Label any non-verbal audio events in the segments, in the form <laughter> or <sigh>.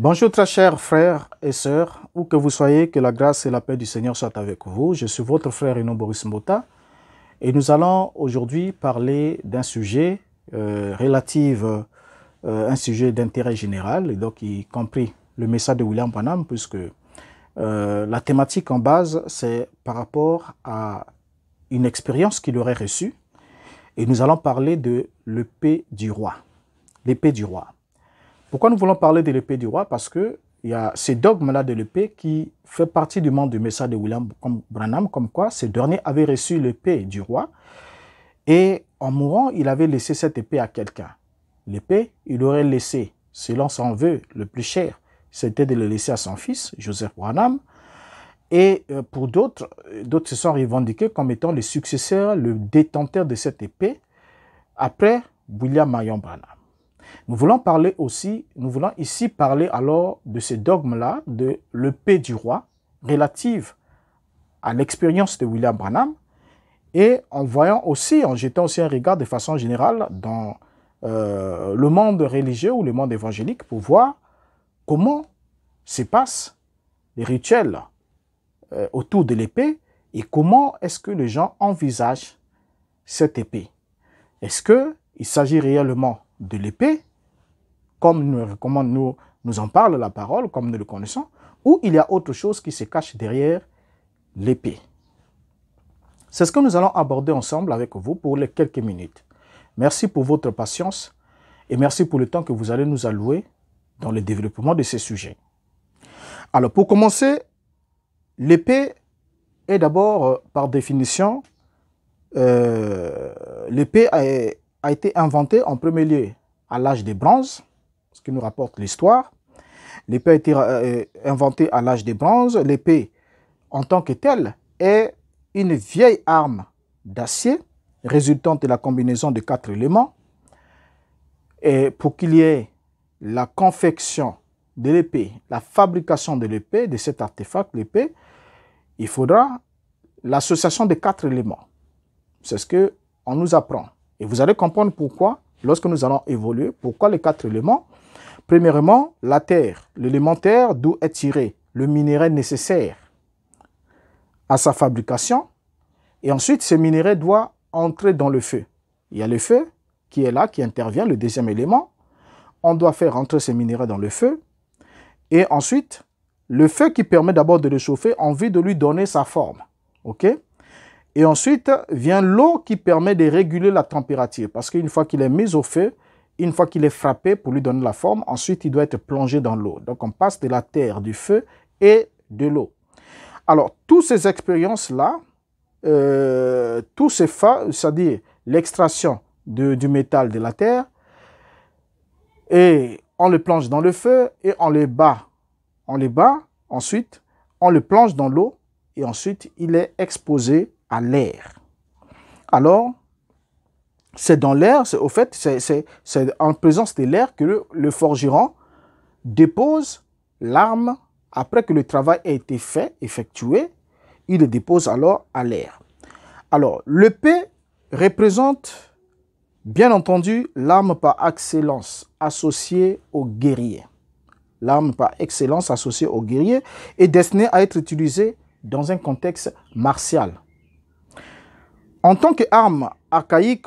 Bonjour très chers frères et sœurs, où que vous soyez, que la grâce et la paix du Seigneur soient avec vous. Je suis votre frère non Boris Mota et nous allons aujourd'hui parler d'un sujet euh, relatif, euh, un sujet d'intérêt général, et donc y compris le message de William Panam, puisque euh, la thématique en base, c'est par rapport à une expérience qu'il aurait reçue. Et nous allons parler de l'épée du roi. L'épée du roi. Pourquoi nous voulons parler de l'épée du roi Parce que il y a ce dogme-là de l'épée qui fait partie du monde du message de William Branham, comme quoi ce dernier avait reçu l'épée du roi et en mourant, il avait laissé cette épée à quelqu'un. L'épée, il aurait laissé, selon son vœu le plus cher, c'était de le laisser à son fils, Joseph Branham. Et euh, pour d'autres, d'autres se sont revendiqués comme étant les successeurs, le détenteur de cette épée, après William Marion Branham. Nous voulons parler aussi, nous voulons ici parler alors de ce dogme-là, de l'épée du roi, relative à l'expérience de William Branham, et en voyant aussi, en jetant aussi un regard de façon générale dans euh, le monde religieux ou le monde évangélique pour voir comment se passent les rituels euh, autour de l'épée et comment est-ce que les gens envisagent cette épée. Est-ce qu'il s'agit réellement de l'épée, comme nous, nous, nous en parle la parole, comme nous le connaissons, ou il y a autre chose qui se cache derrière l'épée. C'est ce que nous allons aborder ensemble avec vous pour les quelques minutes. Merci pour votre patience et merci pour le temps que vous allez nous allouer dans le développement de ces sujets. Alors pour commencer, l'épée est d'abord, euh, par définition, euh, l'épée est, a été inventé en premier lieu à l'âge des bronzes, ce qui nous rapporte l'histoire. L'épée a été euh, euh, inventée à l'âge des bronzes. L'épée, en tant que telle, est une vieille arme d'acier résultante de la combinaison de quatre éléments. Et pour qu'il y ait la confection de l'épée, la fabrication de l'épée, de cet artefact, l'épée, il faudra l'association de quatre éléments. C'est ce que on nous apprend. Et vous allez comprendre pourquoi, lorsque nous allons évoluer, pourquoi les quatre éléments. Premièrement, la terre, l'élémentaire d'où est tiré le minerai nécessaire à sa fabrication. Et ensuite, ce minerai doit entrer dans le feu. Il y a le feu qui est là, qui intervient, le deuxième élément. On doit faire entrer ce minerai dans le feu. Et ensuite, le feu qui permet d'abord de le chauffer, on de lui donner sa forme. OK et ensuite vient l'eau qui permet de réguler la température, parce qu'une fois qu'il est mis au feu, une fois qu'il est frappé pour lui donner la forme, ensuite il doit être plongé dans l'eau. Donc on passe de la terre, du feu et de l'eau. Alors, toutes ces expériences-là, euh, tous ces faits, c'est-à-dire l'extraction du métal de la terre, et on le plonge dans le feu et on le bat. On le bat, ensuite, on le plonge dans l'eau et ensuite, il est exposé à l'air. Alors, c'est dans l'air, au fait, c'est en présence de l'air que le, forgeron dépose l'arme après que le travail a été fait, effectué, il le dépose alors à l'air. Alors, le P représente, bien entendu, l'arme par excellence associée au guerrier. L'arme par excellence associée au guerrier est destinée à être utilisée dans un contexte martial, en tant qu'arme archaïque,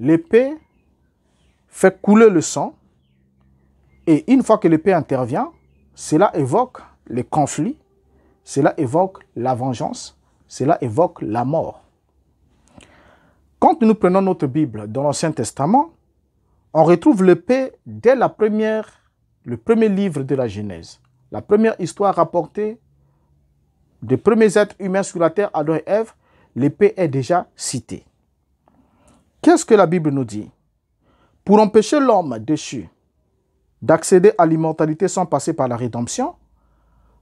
l'épée fait couler le sang et une fois que l'épée intervient, cela évoque les conflits, cela évoque la vengeance, cela évoque la mort. Quand nous prenons notre Bible dans l'Ancien Testament, on retrouve l'épée dès la première, le premier livre de la Genèse. La première histoire rapportée des premiers êtres humains sur la terre, Adam et Ève, l'épée est déjà citée. Qu'est-ce que la Bible nous dit Pour empêcher l'homme déchu d'accéder à l'immortalité sans passer par la rédemption,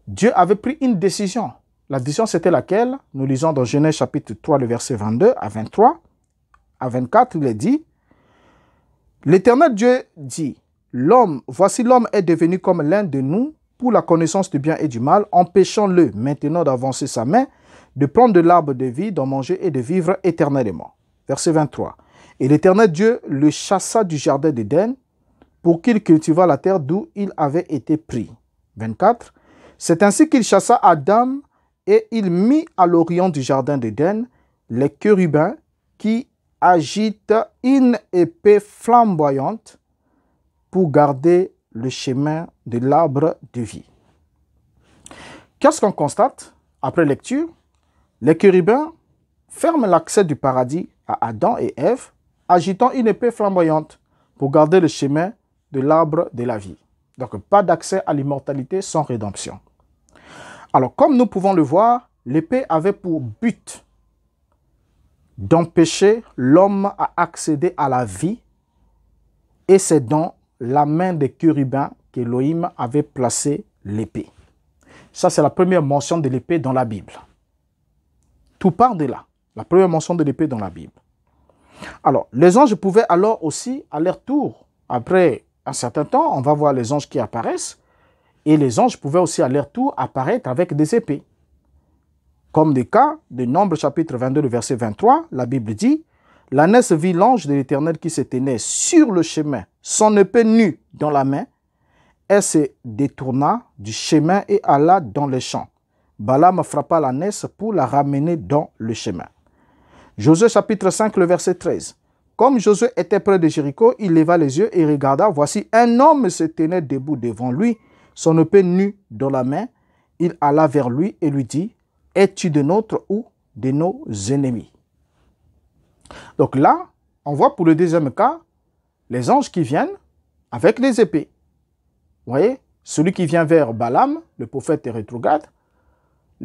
Dieu avait pris une décision. La décision, c'était laquelle Nous lisons dans Genèse chapitre 3, le verset 22 à 23, à 24, il est dit, L'Éternel Dieu dit, L'homme, voici l'homme est devenu comme l'un de nous pour la connaissance du bien et du mal, empêchant le maintenant d'avancer sa main de prendre de l'arbre de vie, d'en manger et de vivre éternellement. Verset 23. Et l'Éternel Dieu le chassa du jardin d'Éden pour qu'il cultivât la terre d'où il avait été pris. 24. C'est ainsi qu'il chassa Adam et il mit à l'orient du jardin d'Éden les chérubins qui agitent une épée flamboyante pour garder le chemin de l'arbre de vie. Qu'est-ce qu'on constate après lecture les Curibins ferment l'accès du paradis à Adam et Ève, agitant une épée flamboyante pour garder le chemin de l'arbre de la vie. Donc pas d'accès à l'immortalité sans rédemption. Alors comme nous pouvons le voir, l'épée avait pour but d'empêcher l'homme à accéder à la vie et c'est dans la main des que qu'Élohim avait placé l'épée. Ça, c'est la première mention de l'épée dans la Bible. Tout part de là. La première mention de l'épée dans la Bible. Alors, les anges pouvaient alors aussi, à leur tour, après un certain temps, on va voir les anges qui apparaissent, et les anges pouvaient aussi à leur tour apparaître avec des épées. Comme des cas de Nombre chapitre 22, le verset 23, la Bible dit L'ânesse vit l'ange de l'Éternel qui se tenait sur le chemin, son épée nue dans la main. Elle se détourna du chemin et alla dans les champs. Balaam frappa la naisse pour la ramener dans le chemin. Josué chapitre 5, le verset 13. Comme Josué était près de Jéricho, il leva les yeux et regarda. Voici, un homme se tenait debout devant lui, son épée nue dans la main. Il alla vers lui et lui dit, Es-tu de notre ou de nos ennemis Donc là, on voit pour le deuxième cas, les anges qui viennent avec les épées. Vous voyez, celui qui vient vers Balaam, le prophète rétrograde,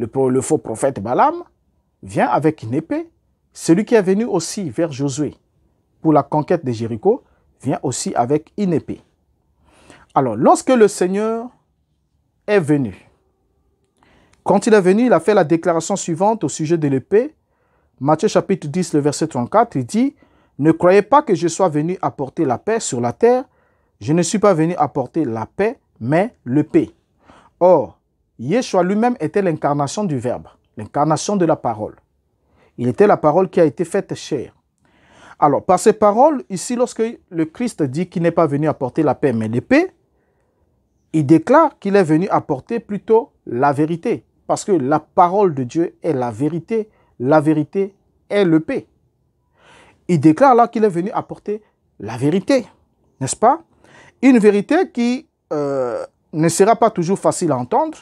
le, faux prophète Balaam, vient avec une épée. Celui qui est venu aussi vers Josué pour la conquête de Jéricho vient aussi avec une épée. Alors, lorsque le Seigneur est venu, quand il est venu, il a fait la déclaration suivante au sujet de l'épée. Matthieu chapitre 10, le verset 34, il dit, Ne croyez pas que je sois venu apporter la paix sur la terre. Je ne suis pas venu apporter la paix, mais l'épée. Or, Yeshua lui-même était l'incarnation du Verbe, l'incarnation de la parole. Il était la parole qui a été faite chère. Alors, par ces paroles, ici, lorsque le Christ dit qu'il n'est pas venu apporter la paix, mais l'épée, il déclare qu'il est venu apporter plutôt la vérité. Parce que la parole de Dieu est la vérité. La vérité est le paix. Il déclare alors qu'il est venu apporter la vérité. N'est-ce pas Une vérité qui euh, ne sera pas toujours facile à entendre,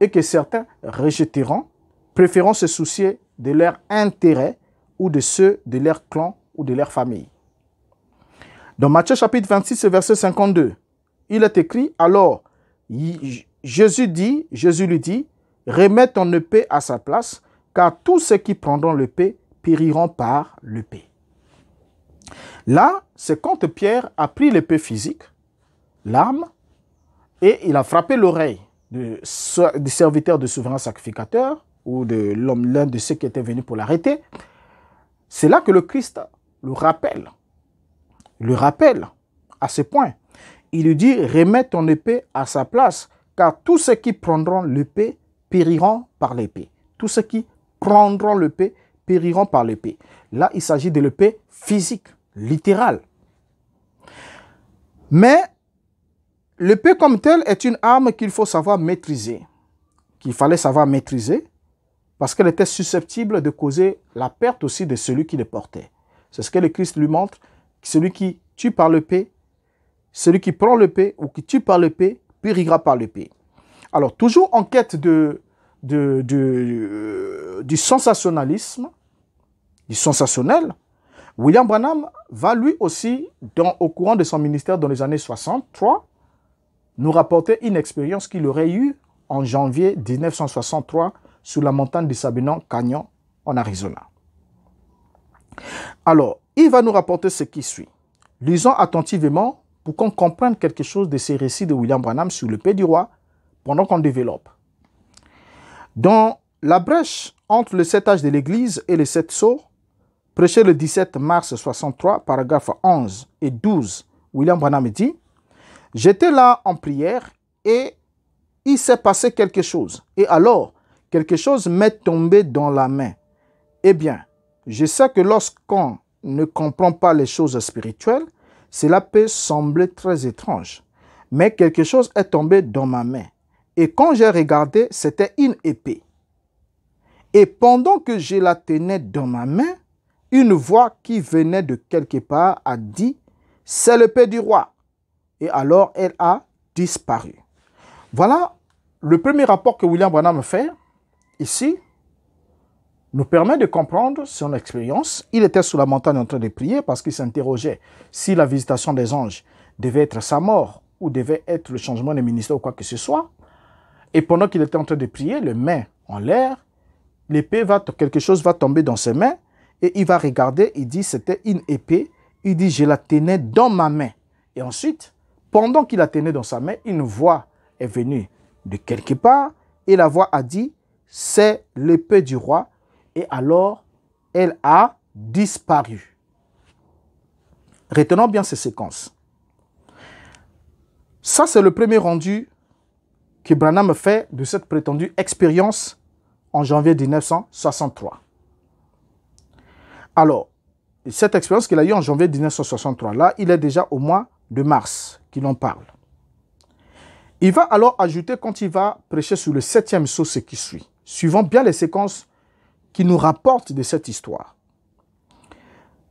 et que certains rejetteront, préférant se soucier de leurs intérêts ou de ceux de leur clan ou de leur famille. Dans Matthieu chapitre 26, verset 52, il est écrit, alors Jésus dit, Jésus lui dit, remets ton épée à sa place, car tous ceux qui prendront l'épée périront par l'épée. Là, c'est quand Pierre a pris l'épée physique, l'arme, et il a frappé l'oreille de, serviteurs serviteur de souverain sacrificateur ou de l'homme l'un de ceux qui étaient venus pour l'arrêter, c'est là que le Christ le rappelle, le rappelle à ce point. Il lui dit, remets ton épée à sa place, car tous ceux qui prendront l'épée périront par l'épée. Tous ceux qui prendront l'épée périront par l'épée. Là, il s'agit de l'épée physique, littérale. Mais le paix comme tel est une arme qu'il faut savoir maîtriser, qu'il fallait savoir maîtriser, parce qu'elle était susceptible de causer la perte aussi de celui qui le portait. C'est ce que le Christ lui montre, celui qui tue par le l'épée, celui qui prend le l'épée ou qui tue par le l'épée, périra par le l'épée. Alors, toujours en quête de, euh, du sensationnalisme, du sensationnel, William Branham va lui aussi, dans, au courant de son ministère dans les années 63, nous rapporter une expérience qu'il aurait eue en janvier 1963 sur la montagne du Sabinon Canyon en Arizona. Alors, il va nous rapporter ce qui suit. Lisons attentivement pour qu'on comprenne quelque chose de ces récits de William Branham sur le pays du roi pendant qu'on développe. Dans la brèche entre le sept âges de l'Église et les sept sceaux, prêché le 17 mars 63, paragraphes 11 et 12, William Branham dit J'étais là en prière et il s'est passé quelque chose. Et alors, quelque chose m'est tombé dans la main. Eh bien, je sais que lorsqu'on ne comprend pas les choses spirituelles, cela peut sembler très étrange. Mais quelque chose est tombé dans ma main. Et quand j'ai regardé, c'était une épée. Et pendant que je la tenais dans ma main, une voix qui venait de quelque part a dit, c'est l'épée du roi et alors elle a disparu. Voilà le premier rapport que William Branham fait ici nous permet de comprendre son expérience. Il était sous la montagne en train de prier parce qu'il s'interrogeait si la visitation des anges devait être sa mort ou devait être le changement des ministères ou quoi que ce soit. Et pendant qu'il était en train de prier, les mains en l'air, l'épée va, quelque chose va tomber dans ses mains et il va regarder, il dit c'était une épée, il dit je la tenais dans ma main. Et ensuite, pendant qu'il la tenait dans sa main, une voix est venue de quelque part et la voix a dit, c'est l'épée du roi. Et alors, elle a disparu. Retenons bien ces séquences. Ça, c'est le premier rendu que Branham fait de cette prétendue expérience en janvier 1963. Alors, cette expérience qu'il a eue en janvier 1963, là, il est déjà au mois de mars qu'il en parle. Il va alors ajouter, quand il va prêcher sur le septième saut, ce qui suit, suivant bien les séquences qui nous rapportent de cette histoire.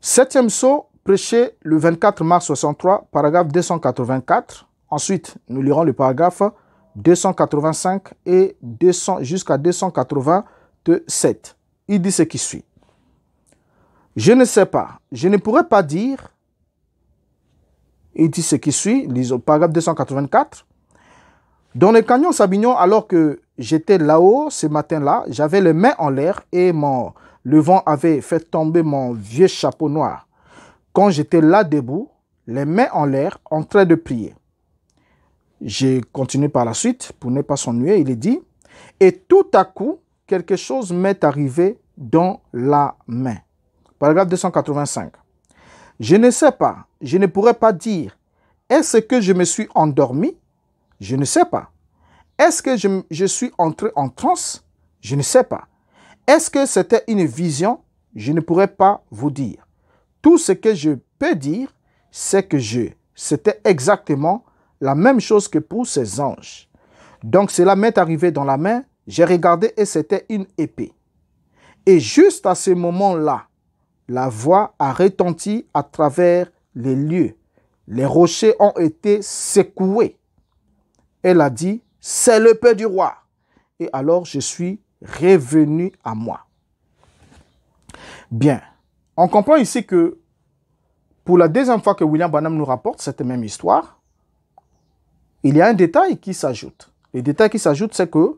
Septième saut, prêché le 24 mars 63, paragraphe 284. Ensuite, nous lirons le paragraphe 285 et 200 jusqu'à 287. Il dit ce qui suit. Je ne sais pas, je ne pourrais pas dire il dit ce qui suit, paragraphe 284. Dans le canyon Sabignon, alors que j'étais là-haut ce matin-là, j'avais les mains en l'air et mon, le vent avait fait tomber mon vieux chapeau noir. Quand j'étais là debout, les mains en l'air, en train de prier. J'ai continué par la suite pour ne pas s'ennuyer. Il est dit Et tout à coup, quelque chose m'est arrivé dans la main. Paragraphe 285. Je ne sais pas je ne pourrais pas dire, est-ce que je me suis endormi Je ne sais pas. Est-ce que je, suis entré en transe Je ne sais pas. Est-ce que c'était une vision Je ne pourrais pas vous dire. Tout ce que je peux dire, c'est que je, c'était exactement la même chose que pour ces anges. Donc cela m'est arrivé dans la main, j'ai regardé et c'était une épée. Et juste à ce moment-là, la voix a retenti à travers les lieux, les rochers ont été secoués. Elle a dit, c'est le père du roi. Et alors je suis revenu à moi. Bien, on comprend ici que pour la deuxième fois que William banham nous rapporte cette même histoire, il y a un détail qui s'ajoute. Le détail qui s'ajoute, c'est que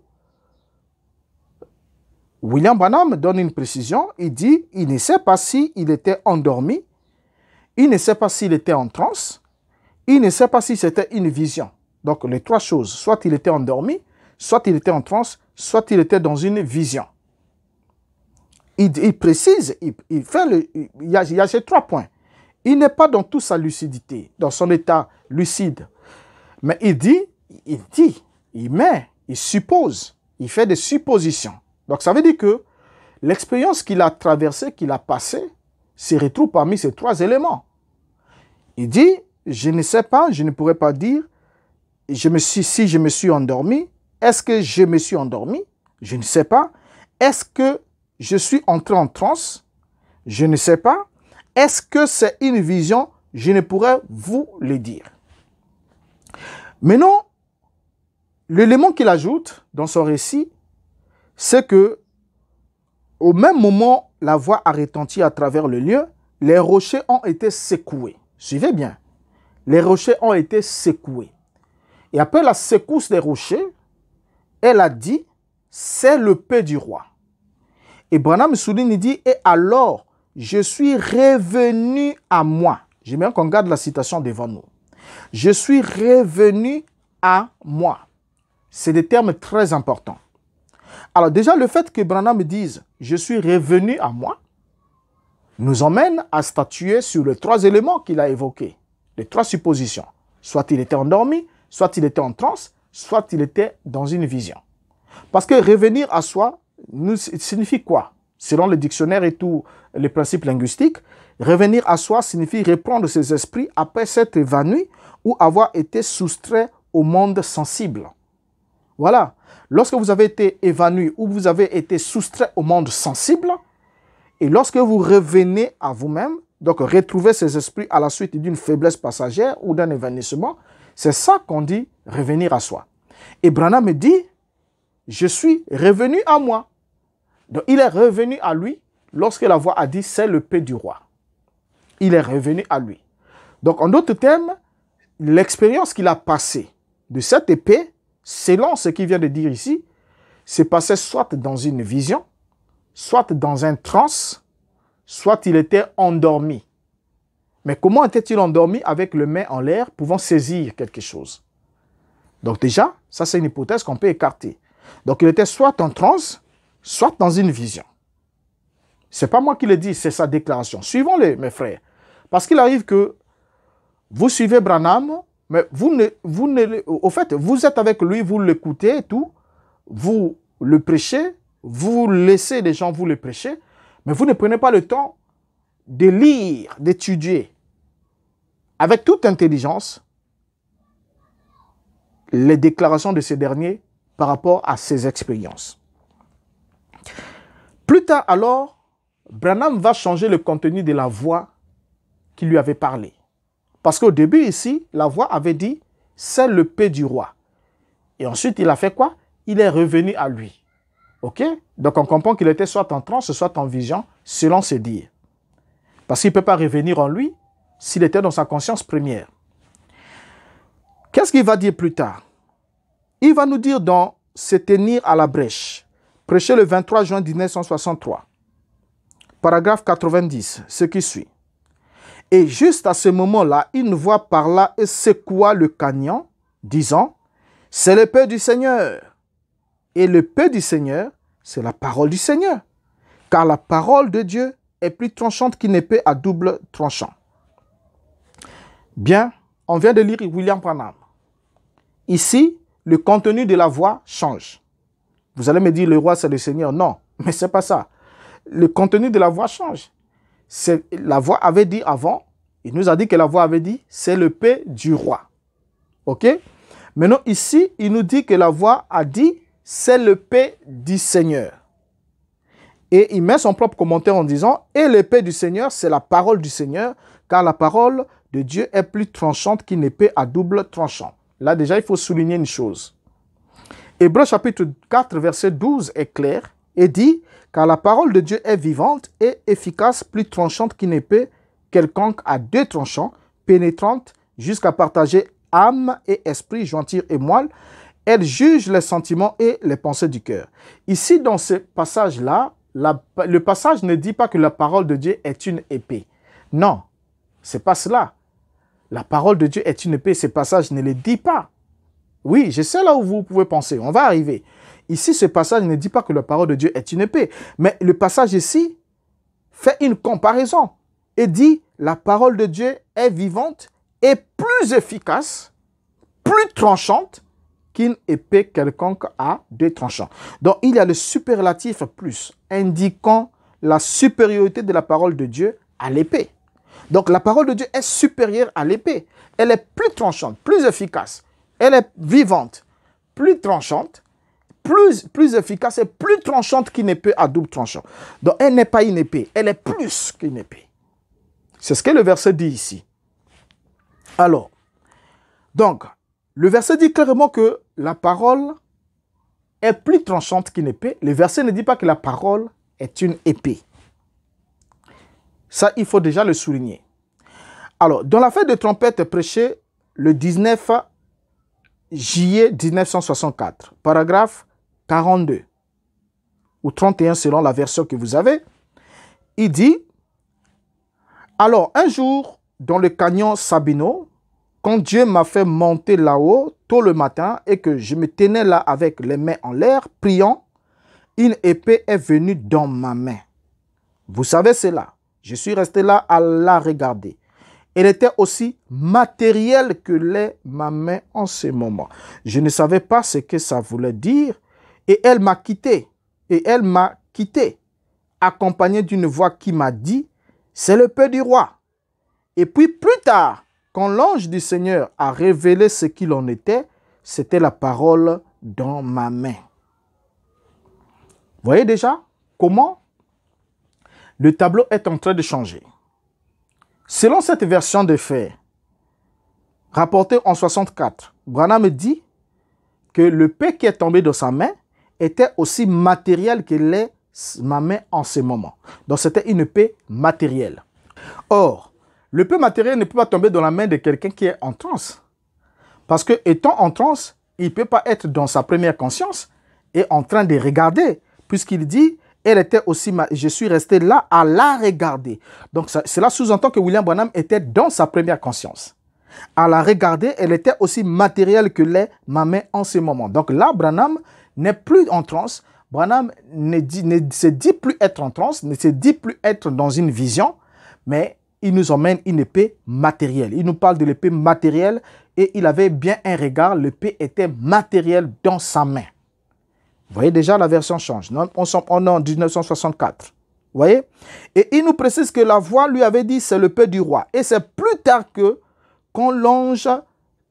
William Banham donne une précision. Il dit, il ne sait pas s'il il était endormi il ne sait pas s'il était en transe. Il ne sait pas si c'était une vision. Donc les trois choses, soit il était endormi, soit il était en transe, soit il était dans une vision. Il, précise, il, fait le, il y a ces trois points. Il n'est pas dans toute sa lucidité, dans son état lucide. Mais il dit, il dit, il met, il suppose, il fait des suppositions. Donc ça veut dire que l'expérience qu'il a traversée, qu'il a passée, se retrouve parmi ces trois éléments. Il dit, je ne sais pas, je ne pourrais pas dire je me suis, si je me suis endormi. Est-ce que je me suis endormi Je ne sais pas. Est-ce que je suis entré en transe Je ne sais pas. Est-ce que c'est une vision Je ne pourrais vous le dire. Maintenant, l'élément qu'il ajoute dans son récit, c'est que au même moment, la voix a retenti à travers le lieu, les rochers ont été secoués. Suivez bien. Les rochers ont été secoués. Et après la secousse des rochers, elle a dit, c'est le paix du roi. Et Branham souligne, il dit, et alors, je suis revenu à moi. bien qu'on garde la citation devant nous. Je suis revenu à moi. C'est des termes très importants. Alors déjà, le fait que Branham dise, je suis revenu à moi, nous emmène à statuer sur les trois éléments qu'il a évoqués, les trois suppositions. Soit il était endormi, soit il était en transe, soit il était dans une vision. Parce que revenir à soi nous signifie quoi Selon le dictionnaire et tous les principes linguistiques, revenir à soi signifie reprendre ses esprits après s'être évanoui ou avoir été soustrait au monde sensible. Voilà. Lorsque vous avez été évanoui ou vous avez été soustrait au monde sensible, et lorsque vous revenez à vous-même, donc retrouver ces esprits à la suite d'une faiblesse passagère ou d'un évanouissement, c'est ça qu'on dit revenir à soi. Et Branham me dit, je suis revenu à moi. Donc il est revenu à lui lorsque la voix a dit, c'est le paix du roi. Il est revenu à lui. Donc en d'autres termes, l'expérience qu'il a passée de cette épée, selon ce qu'il vient de dire ici, s'est passée soit dans une vision, soit dans un transe, soit il était endormi. Mais comment était-il endormi avec le main en l'air, pouvant saisir quelque chose Donc déjà, ça c'est une hypothèse qu'on peut écarter. Donc il était soit en transe, soit dans une vision. C'est pas moi qui le dis, c'est sa déclaration. Suivons-le, mes frères. Parce qu'il arrive que vous suivez Branham, mais vous ne, vous au fait, vous êtes avec lui, vous l'écoutez et tout, vous le prêchez, vous laissez des gens vous le prêcher, mais vous ne prenez pas le temps de lire, d'étudier. Avec toute intelligence, les déclarations de ces derniers par rapport à ses expériences. Plus tard alors, Branham va changer le contenu de la voix qui lui avait parlé. Parce qu'au début ici, la voix avait dit, c'est le paix du roi. Et ensuite, il a fait quoi Il est revenu à lui. OK Donc on comprend qu'il était soit en transe, soit en vision, selon ses dires. Parce qu'il ne peut pas revenir en lui s'il était dans sa conscience première. Qu'est-ce qu'il va dire plus tard Il va nous dire dans Se tenir à la brèche, prêché le 23 juin 1963, paragraphe 90, ce qui suit. Et juste à ce moment-là, une voix parla et secoua le canyon, disant, C'est le Père du Seigneur. Et le paix du Seigneur, c'est la parole du Seigneur. Car la parole de Dieu est plus tranchante qu'une épée à double tranchant. Bien, on vient de lire William Panam. Ici, le contenu de la voix change. Vous allez me dire, le roi, c'est le Seigneur. Non, mais c'est pas ça. Le contenu de la voix change. C'est, la voix avait dit avant, il nous a dit que la voix avait dit, c'est le paix du roi. OK Maintenant, ici, il nous dit que la voix a dit, c'est le l'épée du Seigneur. Et il met son propre commentaire en disant, et l'épée du Seigneur, c'est la parole du Seigneur, car la parole de Dieu est plus tranchante qu'une épée à double tranchant. Là déjà, il faut souligner une chose. Hébreu chapitre 4, verset 12 est clair et dit, car la parole de Dieu est vivante et efficace, plus tranchante qu'une épée quelconque à deux tranchants, pénétrante jusqu'à partager âme et esprit, jointure et moelle, elle juge les sentiments et les pensées du cœur. Ici, dans ce passage-là, le passage ne dit pas que la parole de Dieu est une épée. Non, c'est pas cela. La parole de Dieu est une épée. Ce passage ne le dit pas. Oui, je sais là où vous pouvez penser. On va arriver. Ici, ce passage ne dit pas que la parole de Dieu est une épée. Mais le passage ici fait une comparaison et dit la parole de Dieu est vivante et plus efficace, plus tranchante qu'une épée quelconque a deux tranchants. Donc il y a le superlatif plus, indiquant la supériorité de la parole de Dieu à l'épée. Donc la parole de Dieu est supérieure à l'épée. Elle est plus tranchante, plus efficace. Elle est vivante, plus tranchante, plus, plus efficace et plus tranchante qu'une épée à double tranchant. Donc elle n'est pas une épée, elle est plus qu'une épée. C'est ce que le verset dit ici. Alors, donc, le verset dit clairement que la parole est plus tranchante qu'une épée. Le verset ne dit pas que la parole est une épée. Ça, il faut déjà le souligner. Alors, dans la fête de trompette prêchée le 19 juillet 1964, paragraphe 42 ou 31 selon la version que vous avez, il dit Alors, un jour, dans le canyon Sabino, quand Dieu m'a fait monter là-haut tôt le matin et que je me tenais là avec les mains en l'air, priant, une épée est venue dans ma main. Vous savez cela. Je suis resté là à la regarder. Elle était aussi matérielle que l'est ma main en ce moment. Je ne savais pas ce que ça voulait dire et elle m'a quitté. Et elle m'a quitté, accompagnée d'une voix qui m'a dit, c'est le peu du roi. Et puis plus tard, quand l'ange du Seigneur a révélé ce qu'il en était, c'était la parole dans ma main. voyez déjà comment le tableau est en train de changer. Selon cette version de faits rapportée en 64, Branham dit que le paix qui est tombé dans sa main était aussi matériel que l'est ma main en ce moment. Donc c'était une paix matérielle. Or, le peu matériel ne peut pas tomber dans la main de quelqu'un qui est en transe. Parce que étant en transe, il ne peut pas être dans sa première conscience et en train de regarder, puisqu'il dit, elle était aussi, je suis resté là à la regarder. Donc cela sous-entend que William Branham était dans sa première conscience. À la regarder, elle était aussi matérielle que l'est ma main en ce moment. Donc là, Branham n'est plus en transe. Branham ne, ne se dit plus être en transe, ne se dit plus être dans une vision, mais il nous emmène une épée matérielle. Il nous parle de l'épée matérielle et il avait bien un regard, l'épée était matérielle dans sa main. Vous voyez déjà, la version change. On est en 1964. Vous voyez Et il nous précise que la voix lui avait dit, c'est le l'épée du roi. Et c'est plus tard que, quand l'ange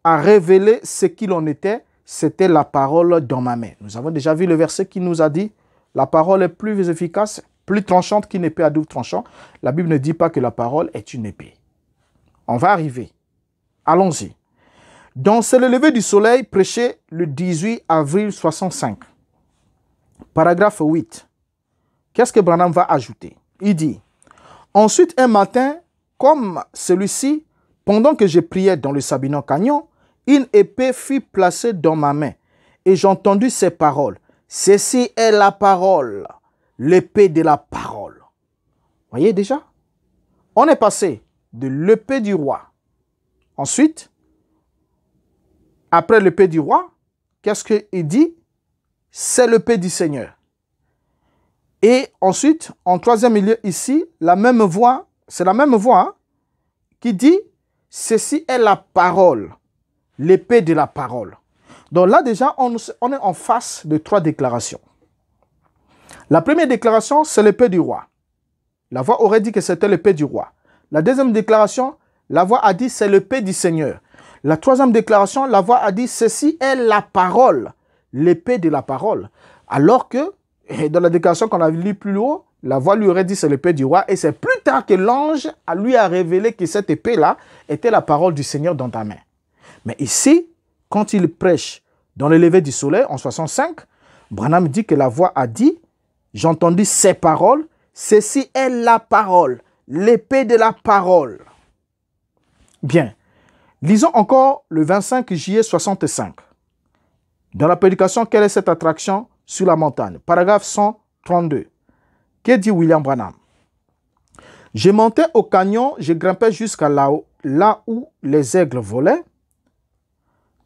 a révélé ce qu'il en était, c'était la parole dans ma main. Nous avons déjà vu le verset qui nous a dit, la parole est plus efficace plus tranchante qu'une épée à double tranchant. La Bible ne dit pas que la parole est une épée. On va arriver. Allons-y. Dans c'est le lever du soleil prêché le 18 avril 65. Paragraphe 8. Qu'est-ce que Branham va ajouter Il dit Ensuite, un matin, comme celui-ci, pendant que je priais dans le sabinon Canyon, une épée fut placée dans ma main et j'entendis ces paroles Ceci est la parole l'épée de la parole. Voyez déjà On est passé de l'épée du roi. Ensuite, après l'épée du roi, qu'est-ce qu'il dit C'est l'épée du Seigneur. Et ensuite, en troisième lieu ici, la même voix, c'est la même voix hein, qui dit, ceci est la parole, l'épée de la parole. Donc là déjà, on est en face de trois déclarations. La première déclaration, c'est l'épée du roi. La voix aurait dit que c'était l'épée du roi. La deuxième déclaration, la voix a dit c'est l'épée du Seigneur. La troisième déclaration, la voix a dit ceci est la parole, l'épée de la parole. Alors que eh, dans la déclaration qu'on a lue plus haut, la voix lui aurait dit c'est l'épée du roi et c'est plus tard que l'ange lui a révélé que cette épée-là était la parole du Seigneur dans ta main. Mais ici, quand il prêche dans le lever du soleil en 65, Branham dit que la voix a dit J'entendis ces paroles. Ceci est la parole, l'épée de la parole. Bien. Lisons encore le 25 juillet 65. Dans la prédication Quelle est cette attraction sur la montagne Paragraphe 132. Que dit William Branham Je montais au canyon, je grimpais jusqu'à là là où les aigles volaient.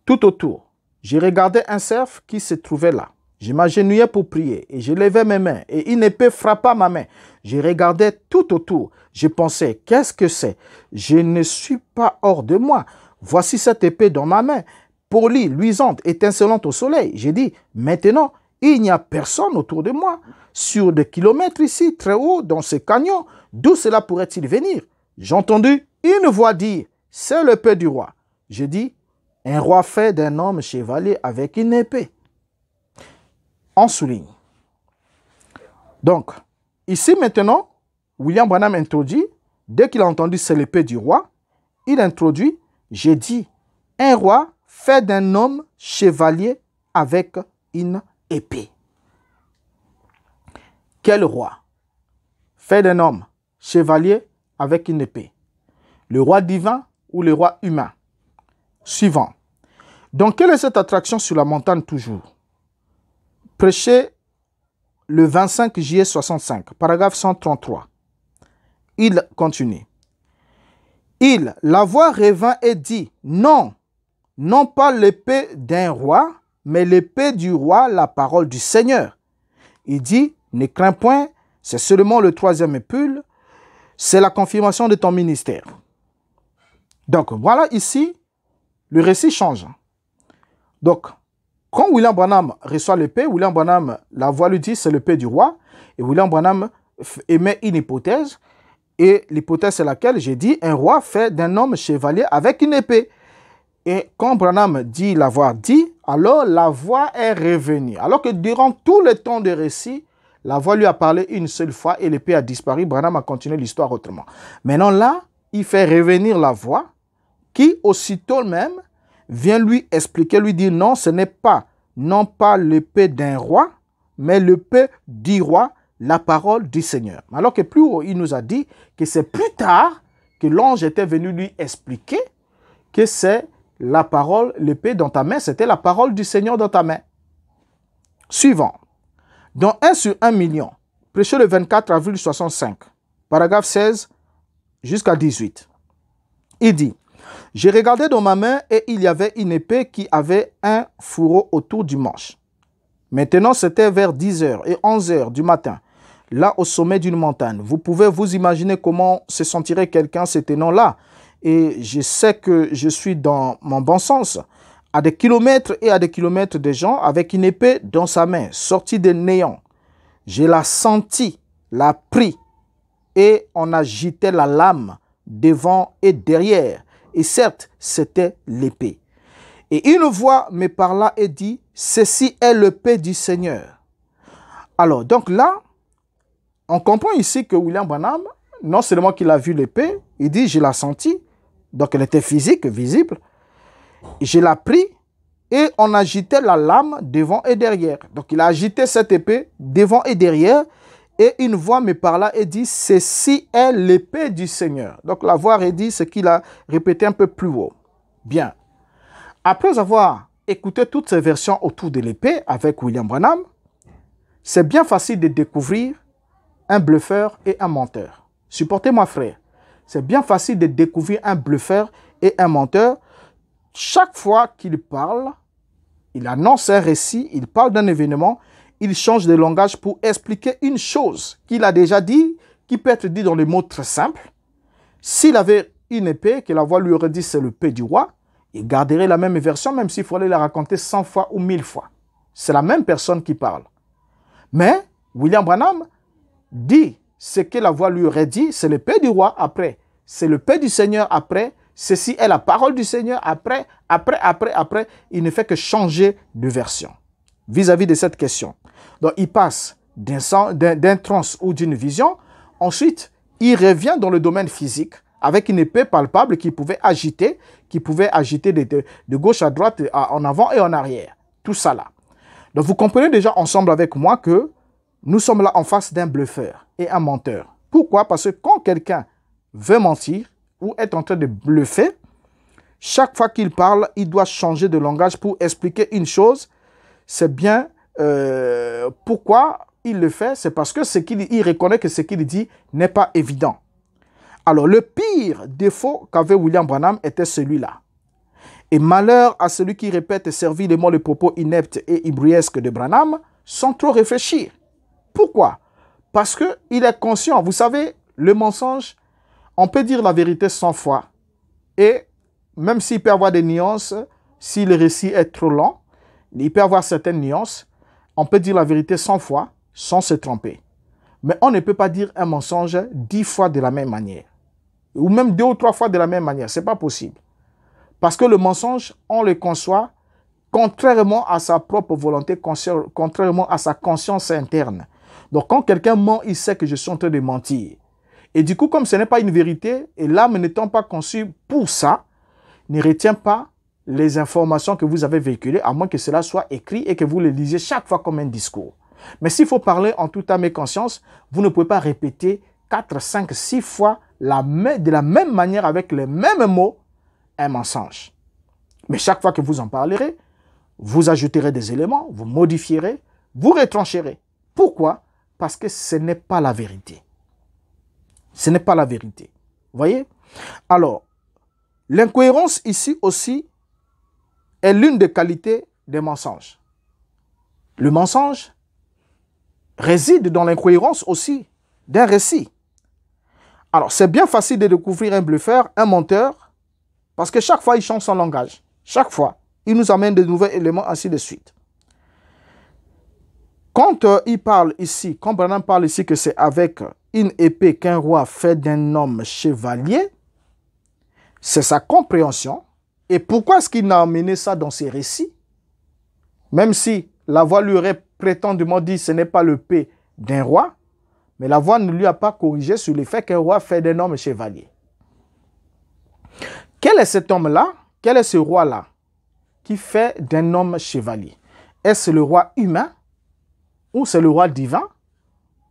Tout autour, j'ai regardé un cerf qui se trouvait là. Je m'agenouillais pour prier et je levais mes mains et une épée frappa ma main. Je regardais tout autour. Je pensais, qu'est-ce que c'est Je ne suis pas hors de moi. Voici cette épée dans ma main, polie, luisante, étincelante au soleil. J'ai dit, maintenant, il n'y a personne autour de moi. Sur des kilomètres ici, très haut, dans ce canyon, d'où cela pourrait-il venir J'ai entendu une voix dire, c'est l'épée du roi. J'ai dit, un roi fait d'un homme chevalier avec une épée. On souligne. Donc, ici maintenant, William Branham introduit, dès qu'il a entendu c'est l'épée du roi, il introduit, j'ai dit, un roi fait d'un homme chevalier avec une épée. Quel roi fait d'un homme chevalier avec une épée Le roi divin ou le roi humain Suivant. Donc, quelle est cette attraction sur la montagne toujours prêché le 25 juillet 65, paragraphe 133. Il continue. Il, la voix revint et dit, non, non pas l'épée d'un roi, mais l'épée du roi, la parole du Seigneur. Il dit, ne crains point, c'est seulement le troisième épule, c'est la confirmation de ton ministère. Donc voilà ici, le récit change. Donc, quand William Branham reçoit l'épée, William Branham, la voix lui dit c'est l'épée du roi. Et William Branham émet une hypothèse. Et l'hypothèse c'est laquelle j'ai dit un roi fait d'un homme chevalier avec une épée. Et quand Branham dit l'avoir dit, alors la voix est revenue. Alors que durant tout le temps de récit, la voix lui a parlé une seule fois et l'épée a disparu. Branham a continué l'histoire autrement. Maintenant là, il fait revenir la voix qui, aussitôt même, vient lui expliquer, lui dit, non, ce n'est pas, non pas l'épée d'un roi, mais l'épée du roi, la parole du Seigneur. Alors que plus haut, il nous a dit que c'est plus tard que l'ange était venu lui expliquer que c'est la parole, l'épée dans ta main, c'était la parole du Seigneur dans ta main. Suivant. Dans 1 sur 1 million, prêché le 24 avril 65, paragraphe 16 jusqu'à 18. Il dit, j'ai regardé dans ma main et il y avait une épée qui avait un fourreau autour du manche. Maintenant, c'était vers 10h et 11h du matin, là au sommet d'une montagne. Vous pouvez vous imaginer comment se sentirait quelqu'un se tenant là. Et je sais que je suis dans mon bon sens, à des kilomètres et à des kilomètres des gens, avec une épée dans sa main, sortie des néant. Je la senti, la pris, et on agitait la lame devant et derrière et certes, c'était l'épée. Et une voix me parla et dit, ceci est l'épée du Seigneur. Alors, donc là, on comprend ici que William Branham, non seulement qu'il a vu l'épée, il dit, je l'ai sentie. » donc elle était physique, visible, je l'ai pris et on agitait la lame devant et derrière. Donc il a agité cette épée devant et derrière et une voix me parla et dit, ceci est l'épée du Seigneur. Donc la voix redit ce qu'il a répété un peu plus haut. Bien. Après avoir écouté toutes ces versions autour de l'épée avec William Branham, c'est bien facile de découvrir un bluffeur et un menteur. Supportez-moi frère, c'est bien facile de découvrir un bluffeur et un menteur. Chaque fois qu'il parle, il annonce un récit, il parle d'un événement, il change de langage pour expliquer une chose qu'il a déjà dit, qui peut être dit dans les mots très simples. S'il avait une épée, que la voix lui aurait dit c'est le paix du roi, il garderait la même version, même s'il fallait la raconter 100 fois ou 1000 fois. C'est la même personne qui parle. Mais William Branham dit ce que la voix lui aurait dit, c'est le paix du roi après, c'est le paix du Seigneur après, ceci est la parole du Seigneur après, après, après, après. Il ne fait que changer de version vis à -vis de cette question. Donc il passe d'un transe ou d'une vision. Ensuite, il revient dans le domaine physique avec une épée palpable qui pouvait agiter, qui pouvait agiter de, gauche à droite, en avant et en arrière. Tout ça là. Donc vous comprenez déjà ensemble avec moi que nous sommes là en face d'un bluffeur et un menteur. Pourquoi Parce que quand quelqu'un veut mentir ou est en train de bluffer, chaque fois qu'il parle, il doit changer de langage pour expliquer une chose. C'est bien euh, pourquoi il le fait C'est parce que ce qu'il il reconnaît que ce qu'il dit n'est pas évident. Alors le pire défaut qu'avait William Branham était celui-là. Et malheur à celui qui répète servilement les propos ineptes et ibriesques de Branham sans trop réfléchir. Pourquoi Parce qu'il est conscient. Vous savez, le mensonge, on peut dire la vérité 100 fois. Et même s'il peut avoir des nuances, si le récit est trop long, il peut avoir certaines nuances, on peut dire la vérité 100 fois sans se tromper. Mais on ne peut pas dire un mensonge 10 fois de la même manière. Ou même deux ou trois fois de la même manière. Ce n'est pas possible. Parce que le mensonge, on le conçoit contrairement à sa propre volonté, contrairement à sa conscience interne. Donc quand quelqu'un ment, il sait que je suis en train de mentir. Et du coup, comme ce n'est pas une vérité, et l'âme n'étant pas conçue pour ça, ne retient pas les informations que vous avez véhiculées, à moins que cela soit écrit et que vous les lisez chaque fois comme un discours. Mais s'il faut parler en toute âme et conscience, vous ne pouvez pas répéter 4, 5, 6 fois de la même manière avec les mêmes mots un mensonge. Mais chaque fois que vous en parlerez, vous ajouterez des éléments, vous modifierez, vous retrancherez. Pourquoi Parce que ce n'est pas la vérité. Ce n'est pas la vérité. Vous voyez Alors, l'incohérence ici aussi est l'une des qualités des mensonges. Le mensonge réside dans l'incohérence aussi d'un récit. Alors, c'est bien facile de découvrir un bluffeur, un menteur, parce que chaque fois, il change son langage. Chaque fois, il nous amène de nouveaux éléments, ainsi de suite. Quand euh, il parle ici, quand Branham parle ici que c'est avec une épée qu'un roi fait d'un homme chevalier, c'est sa compréhension et pourquoi est-ce qu'il n'a amené ça dans ses récits Même si la voix lui aurait prétendument dit ce n'est pas le paix d'un roi, mais la voix ne lui a pas corrigé sur le fait qu'un roi fait d'un homme chevalier. Quel est cet homme-là Quel est ce roi-là qui fait d'un homme chevalier Est-ce le roi humain Ou c'est le roi divin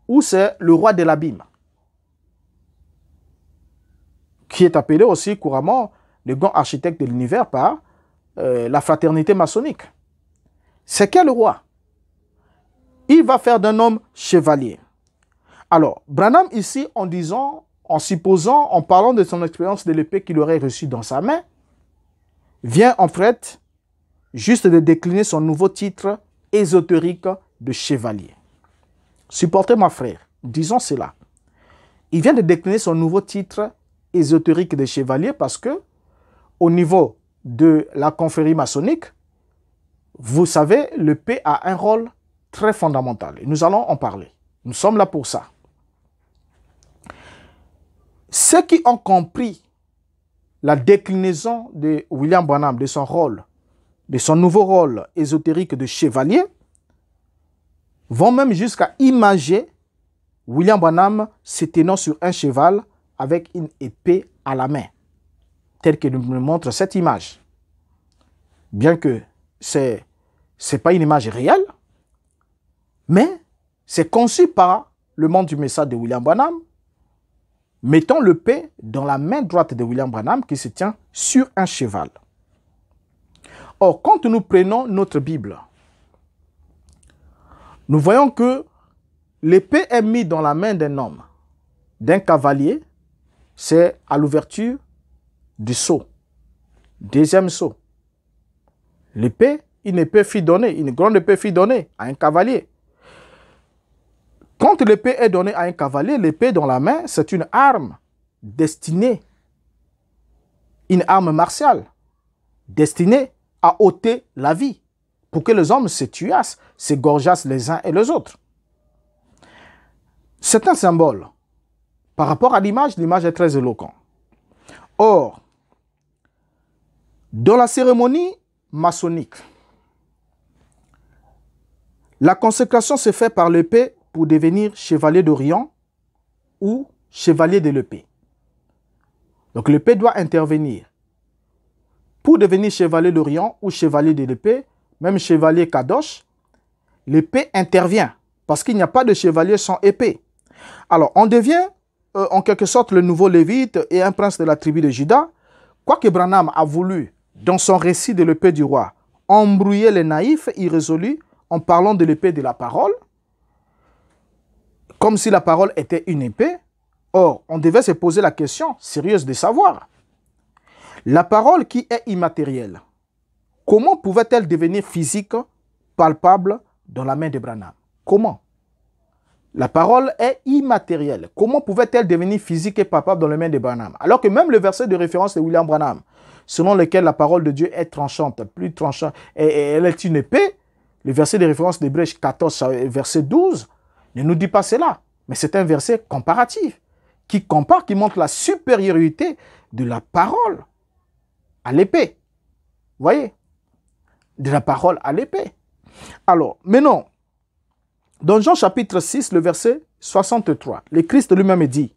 Ou c'est le roi de l'abîme Qui est appelé aussi couramment le grand architecte de l'univers, par euh, la fraternité maçonnique. C'est quel roi Il va faire d'un homme chevalier. Alors, Branham ici, en disant, en supposant, en parlant de son expérience de l'épée qu'il aurait reçue dans sa main, vient en fait juste de décliner son nouveau titre ésotérique de chevalier. Supportez ma frère, disons cela. Il vient de décliner son nouveau titre ésotérique de chevalier parce que au niveau de la confrérie maçonnique, vous savez, le P a un rôle très fondamental. nous allons en parler. Nous sommes là pour ça. Ceux qui ont compris la déclinaison de William Bonham, de son rôle, de son nouveau rôle ésotérique de chevalier, vont même jusqu'à imager William se tenant sur un cheval avec une épée à la main tel que nous montre cette image. Bien que ce n'est pas une image réelle, mais c'est conçu par le monde du message de William Branham, mettant le dans la main droite de William Branham qui se tient sur un cheval. Or, quand nous prenons notre Bible, nous voyons que l'épée est mise dans la main d'un homme, d'un cavalier. C'est à l'ouverture du sceau. Deuxième saut. L'épée, une épée fit donner, une grande épée fit donner à un cavalier. Quand l'épée est donnée à un cavalier, l'épée dans la main, c'est une arme destinée, une arme martiale, destinée à ôter la vie, pour que les hommes se tuassent, se gorgassent les uns et les autres. C'est un symbole. Par rapport à l'image, l'image est très éloquente. Or, dans la cérémonie maçonnique, la consécration se fait par l'épée pour devenir chevalier d'Orient ou chevalier de l'épée. Donc l'épée doit intervenir. Pour devenir chevalier d'Orient ou chevalier de l'épée, même chevalier Kadosh, l'épée intervient parce qu'il n'y a pas de chevalier sans épée. Alors on devient euh, en quelque sorte le nouveau Lévite et un prince de la tribu de Juda, quoique Branham a voulu, dans son récit de l'épée du roi, embrouiller les naïfs irrésolus en parlant de l'épée de la parole, comme si la parole était une épée, or on devait se poser la question sérieuse de savoir, la parole qui est immatérielle, comment pouvait-elle devenir physique, palpable, dans la main de Branham Comment la parole est immatérielle. Comment pouvait-elle devenir physique et palpable dans les mains de Branham Alors que même le verset de référence de William Branham, selon lequel la parole de Dieu est tranchante, plus tranchante, et, elle est une épée, le verset de référence Brèche 14, euh, verset 12, ne nous dit pas cela, mais c'est un verset comparatif, qui compare, qui montre la supériorité de la parole à l'épée. Vous voyez De la parole à l'épée. Alors, maintenant, dans Jean chapitre 6, le verset 63, le Christ lui-même dit,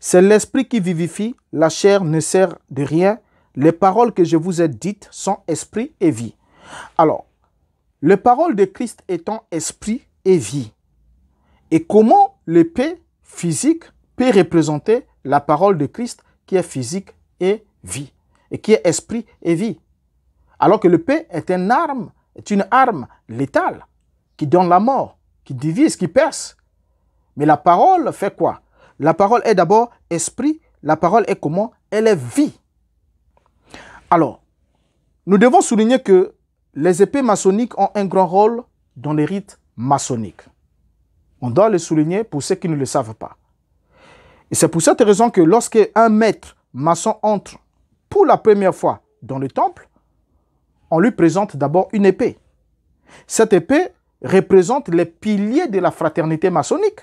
C'est l'esprit qui vivifie, la chair ne sert de rien, les paroles que je vous ai dites sont esprit et vie. Alors, les paroles de Christ étant esprit et vie, et comment l'épée physique peut représenter la parole de Christ qui est physique et vie, et qui est esprit et vie. Alors que l'épée est une arme, est une arme létale qui donne la mort qui divise, qui perce. Mais la parole fait quoi La parole est d'abord esprit. La parole est comment Elle est vie. Alors, nous devons souligner que les épées maçonniques ont un grand rôle dans les rites maçonniques. On doit le souligner pour ceux qui ne le savent pas. Et c'est pour cette raison que lorsque un maître maçon entre pour la première fois dans le temple, on lui présente d'abord une épée. Cette épée représentent les piliers de la fraternité maçonnique.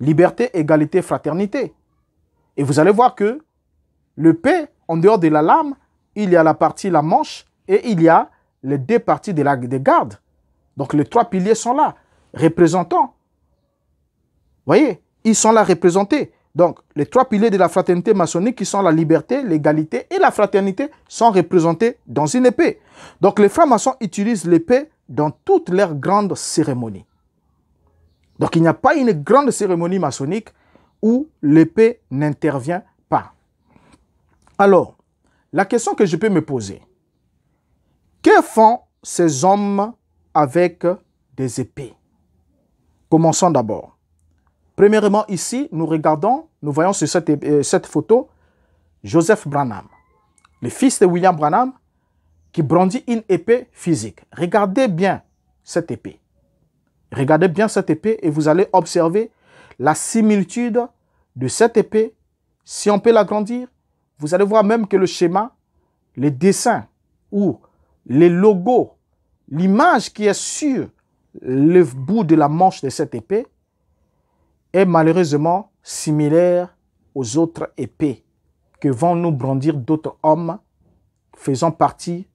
Liberté, égalité, fraternité. Et vous allez voir que le P, en dehors de la lame, il y a la partie la manche et il y a les deux parties de la des gardes. Donc les trois piliers sont là, représentants. Voyez, ils sont là représentés. Donc les trois piliers de la fraternité maçonnique qui sont la liberté, l'égalité et la fraternité sont représentés dans une épée. Donc les francs-maçons utilisent l'épée dans toutes leurs grandes cérémonies. Donc il n'y a pas une grande cérémonie maçonnique où l'épée n'intervient pas. Alors, la question que je peux me poser, que font ces hommes avec des épées Commençons d'abord. Premièrement, ici, nous regardons, nous voyons sur cette, euh, cette photo Joseph Branham, le fils de William Branham, qui brandit une épée physique. Regardez bien cette épée. Regardez bien cette épée et vous allez observer la similitude de cette épée. Si on peut l'agrandir, vous allez voir même que le schéma, les dessins ou les logos, l'image qui est sur le bout de la manche de cette épée est malheureusement similaire aux autres épées que vont nous brandir d'autres hommes faisant partie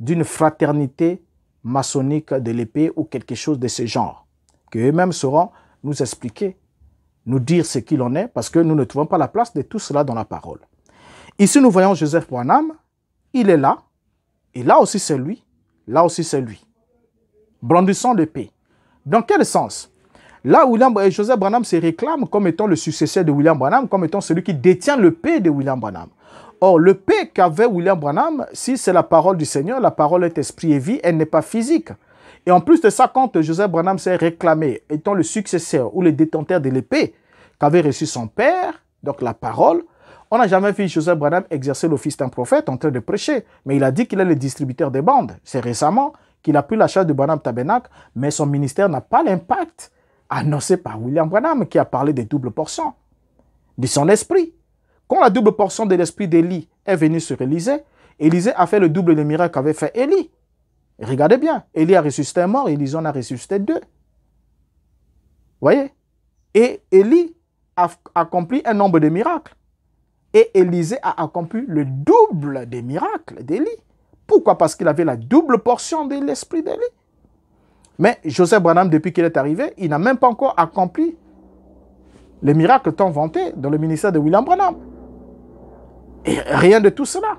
d'une fraternité maçonnique de l'épée ou quelque chose de ce genre, que eux-mêmes sauront nous expliquer, nous dire ce qu'il en est, parce que nous ne trouvons pas la place de tout cela dans la parole. Ici, nous voyons Joseph Branham, il est là, et là aussi c'est lui, là aussi c'est lui, brandissant l'épée. Dans quel sens Là, William et Joseph Branham se réclament comme étant le successeur de William Branham, comme étant celui qui détient le paix de William Branham. Or, le paix qu'avait William Branham, si c'est la parole du Seigneur, la parole est esprit et vie, elle n'est pas physique. Et en plus de ça, quand Joseph Branham s'est réclamé, étant le successeur ou le détenteur de l'épée qu'avait reçu son père, donc la parole, on n'a jamais vu Joseph Branham exercer l'office d'un prophète en train de prêcher, mais il a dit qu'il est le distributeur des bandes. C'est récemment qu'il a pris la charge de Branham Tabernac, mais son ministère n'a pas l'impact annoncé par William Branham qui a parlé des doubles portions, de son esprit. Quand la double portion de l'esprit d'Élie est venue sur Élisée, Élisée a fait le double des miracles qu'avait fait Élie. Regardez bien, Élie a ressuscité un mort, Élisée en a ressuscité deux. Voyez Et Élie a accompli un nombre de miracles. Et Élisée a accompli le double des miracles d'Élie. Pourquoi Parce qu'il avait la double portion de l'esprit d'Élie. Mais Joseph Branham, depuis qu'il est arrivé, il n'a même pas encore accompli les miracles tant vantés dans le ministère de William Branham. Rien de tout cela.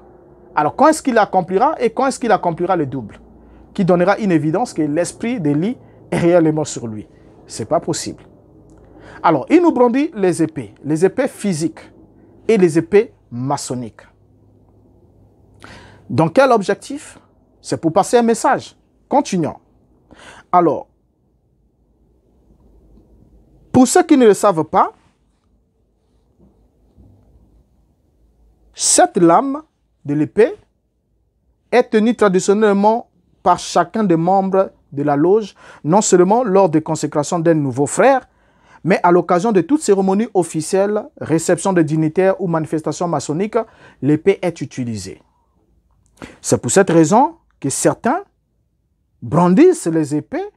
Alors quand est-ce qu'il accomplira et quand est-ce qu'il accomplira le double Qui donnera une évidence que l'esprit d'Élie est réellement sur lui. C'est pas possible. Alors, il nous brandit les épées, les épées physiques et les épées maçonniques. Dans quel objectif C'est pour passer un message. Continuons. Alors, pour ceux qui ne le savent pas, Cette lame de l'épée est tenue traditionnellement par chacun des membres de la loge, non seulement lors de consécration d'un nouveau frère, mais à l'occasion de toute cérémonie officielle, réception de dignitaires ou manifestations maçonniques, l'épée est utilisée. C'est pour cette raison que certains brandissent les épées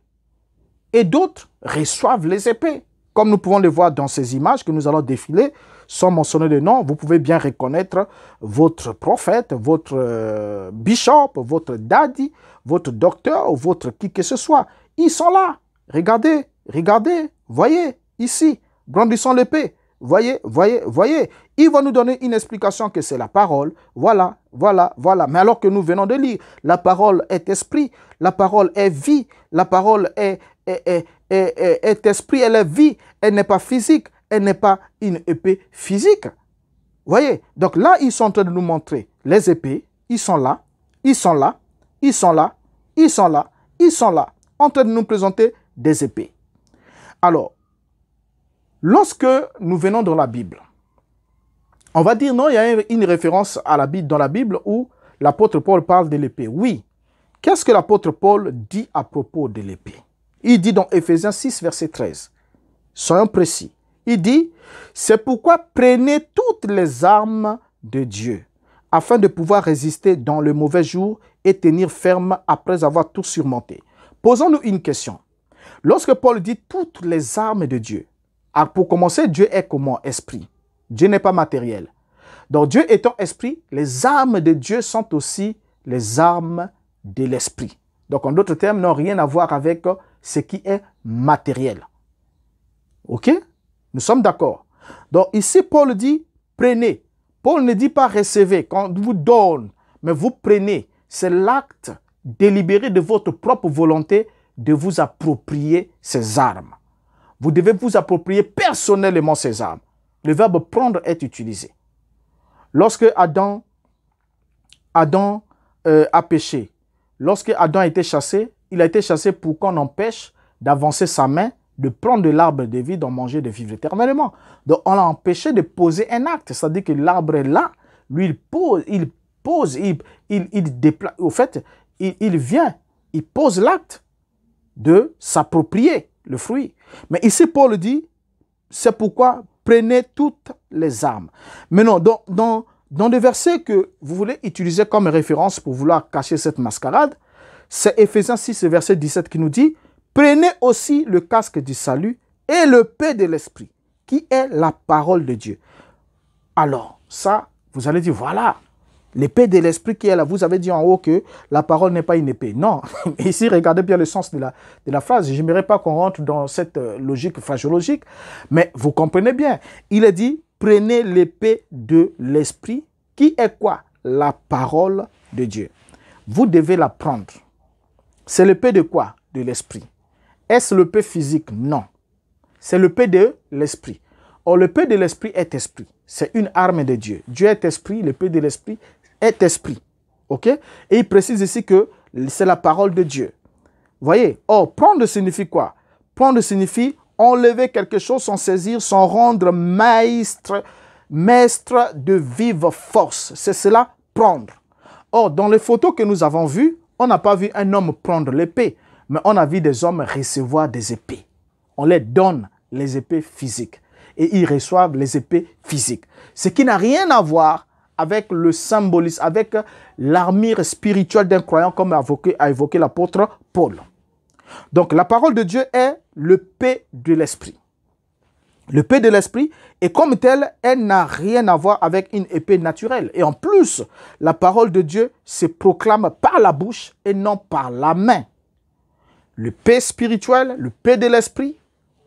et d'autres reçoivent les épées, comme nous pouvons le voir dans ces images que nous allons défiler sans mentionner de nom, vous pouvez bien reconnaître votre prophète, votre euh, bishop, votre daddy, votre docteur, votre qui que ce soit. Ils sont là. Regardez, regardez, voyez, ici, brandissons l'épée. Voyez, voyez, voyez. Ils vont nous donner une explication que c'est la parole. Voilà, voilà, voilà. Mais alors que nous venons de lire, la parole est esprit, la parole est vie, la parole est, est, est esprit, elle est vie, elle n'est pas physique, elle n'est pas une épée physique. Voyez, donc là, ils sont en train de nous montrer les épées, ils sont là, ils sont là, ils sont là, ils sont là, ils sont là, en train de nous présenter des épées. Alors, lorsque nous venons dans la Bible, on va dire non, il y a une référence à la Bible, dans la Bible où l'apôtre Paul parle de l'épée. Oui. Qu'est-ce que l'apôtre Paul dit à propos de l'épée Il dit dans Ephésiens 6, verset 13, soyons précis, il dit, c'est pourquoi prenez toutes les armes de Dieu afin de pouvoir résister dans le mauvais jour et tenir ferme après avoir tout surmonté. Posons-nous une question. Lorsque Paul dit toutes les armes de Dieu, ah, pour commencer, Dieu est comment Esprit. Dieu n'est pas matériel. Donc Dieu étant esprit, les armes de Dieu sont aussi les armes de l'esprit. Donc en d'autres termes, n'ont rien à voir avec ce qui est matériel. OK nous sommes d'accord. Donc ici, Paul dit, prenez. Paul ne dit pas recevez, quand vous donne, mais vous prenez. C'est l'acte délibéré de votre propre volonté de vous approprier ces armes. Vous devez vous approprier personnellement ces armes. Le verbe prendre est utilisé. Lorsque Adam, euh, a péché, lorsque Adam a été chassé, il a été chassé pour qu'on empêche d'avancer sa main de prendre de l'arbre de vie, d'en manger, de vivre éternellement. Donc on l'a empêché de poser un acte. C'est-à-dire que l'arbre est là, lui il pose, il pose, il, déplace. Au fait, il, vient, il pose l'acte de s'approprier le fruit. Mais ici, Paul dit, c'est pourquoi prenez toutes les armes. Mais non, dans, dans, dans des versets que vous voulez utiliser comme référence pour vouloir cacher cette mascarade, c'est Ephésiens 6, verset 17 qui nous dit, Prenez aussi le casque du salut et le paix de l'esprit, qui est la parole de Dieu. Alors, ça, vous allez dire, voilà, l'épée de l'esprit qui est là. Vous avez dit en haut que la parole n'est pas une épée. Non, <laughs> ici, regardez bien le sens de la, de la phrase. Je n'aimerais pas qu'on rentre dans cette euh, logique phrasiologique, mais vous comprenez bien. Il est dit, prenez l'épée de l'esprit, qui est quoi La parole de Dieu. Vous devez la prendre. C'est l'épée de quoi De l'esprit. Est-ce le paix physique Non. C'est le paix de l'esprit. Or, le paix de l'esprit est esprit. C'est une arme de Dieu. Dieu est esprit, le paix de l'esprit est esprit. OK Et il précise ici que c'est la parole de Dieu. Voyez Or, prendre signifie quoi Prendre signifie enlever quelque chose sans saisir, sans rendre maître, maître de vive force. C'est cela, prendre. Or, dans les photos que nous avons vues, on n'a pas vu un homme prendre l'épée. Mais on a vu des hommes recevoir des épées. On les donne les épées physiques. Et ils reçoivent les épées physiques. Ce qui n'a rien à voir avec le symbolisme, avec l'armure spirituelle d'un croyant, comme a évoqué, l'apôtre Paul. Donc la parole de Dieu est le paix de l'esprit. Le paix de l'esprit, et comme telle, elle n'a rien à voir avec une épée naturelle. Et en plus, la parole de Dieu se proclame par la bouche et non par la main. Le paix spirituel, le paix de l'esprit,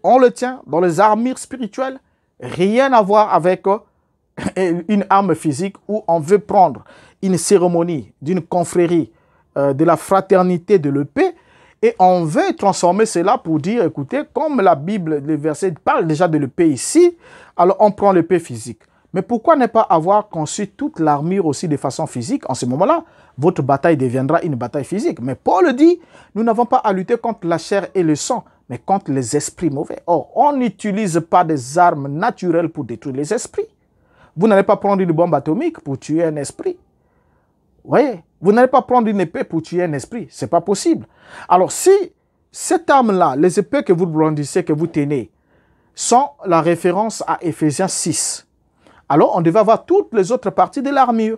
on le tient dans les armures spirituelles. Rien à voir avec euh, une arme physique où on veut prendre une cérémonie d'une confrérie, euh, de la fraternité, de paix. et on veut transformer cela pour dire, écoutez, comme la Bible, les versets parle déjà de paix ici, alors on prend paix physique. Mais pourquoi ne pas avoir conçu toute l'armure aussi de façon physique En ce moment-là, votre bataille deviendra une bataille physique. Mais Paul dit, nous n'avons pas à lutter contre la chair et le sang, mais contre les esprits mauvais. Or, on n'utilise pas des armes naturelles pour détruire les esprits. Vous n'allez pas prendre une bombe atomique pour tuer un esprit. Vous voyez Vous n'allez pas prendre une épée pour tuer un esprit. Ce n'est pas possible. Alors, si cette arme-là, les épées que vous brandissez, que vous tenez, sont la référence à Ephésiens 6, alors on devait avoir toutes les autres parties de l'armure.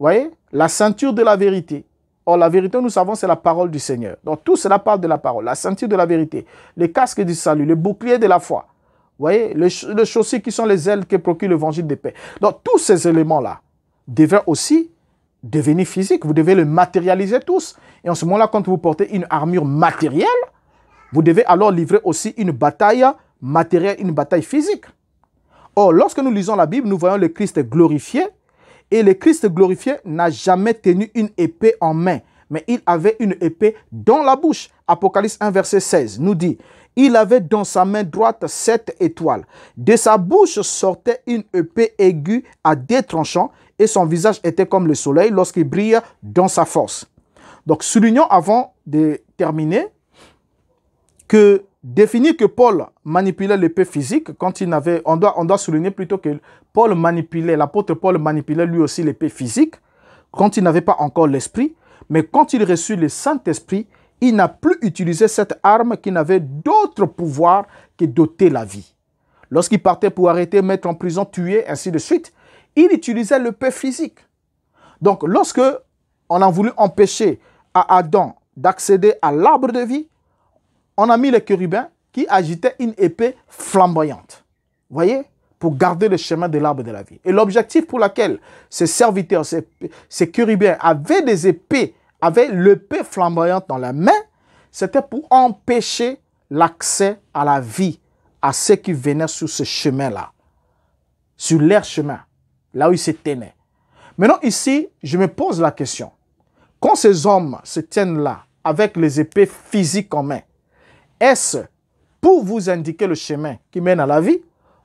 voyez La ceinture de la vérité. Or, la vérité, nous savons, c'est la parole du Seigneur. Donc, tout cela parle de la parole. La ceinture de la vérité, Les casques du salut, le bouclier de la foi. voyez les, chaussures qui sont les ailes que procure l'évangile de paix. Donc, tous ces éléments-là devraient aussi devenir physiques. Vous devez le matérialiser tous. Et en ce moment-là, quand vous portez une armure matérielle, vous devez alors livrer aussi une bataille matérielle, une bataille physique. Or, lorsque nous lisons la Bible, nous voyons le Christ glorifié. Et le Christ glorifié n'a jamais tenu une épée en main, mais il avait une épée dans la bouche. Apocalypse 1, verset 16 nous dit, Il avait dans sa main droite sept étoiles. De sa bouche sortait une épée aiguë à des tranchants, et son visage était comme le soleil lorsqu'il brille dans sa force. Donc soulignons avant de terminer que Définir que Paul manipulait l'épée physique quand il n'avait... On doit, on doit souligner plutôt que Paul manipulait, l'apôtre Paul manipulait lui aussi l'épée physique quand il n'avait pas encore l'esprit. Mais quand il reçut le Saint-Esprit, il n'a plus utilisé cette arme qui n'avait d'autre pouvoir que d'ôter la vie. Lorsqu'il partait pour arrêter, mettre en prison, tuer, ainsi de suite, il utilisait l'épée physique. Donc, lorsque on a voulu empêcher à Adam d'accéder à l'arbre de vie, on a mis les chérubins qui agitaient une épée flamboyante. Voyez Pour garder le chemin de l'arbre de la vie. Et l'objectif pour lequel ces serviteurs, ces, ces avaient des épées, avaient l'épée flamboyante dans la main, c'était pour empêcher l'accès à la vie à ceux qui venaient sur ce chemin-là, sur leur chemin, là où ils se tenaient. Maintenant, ici, je me pose la question. Quand ces hommes se tiennent là, avec les épées physiques en main, est-ce pour vous indiquer le chemin qui mène à la vie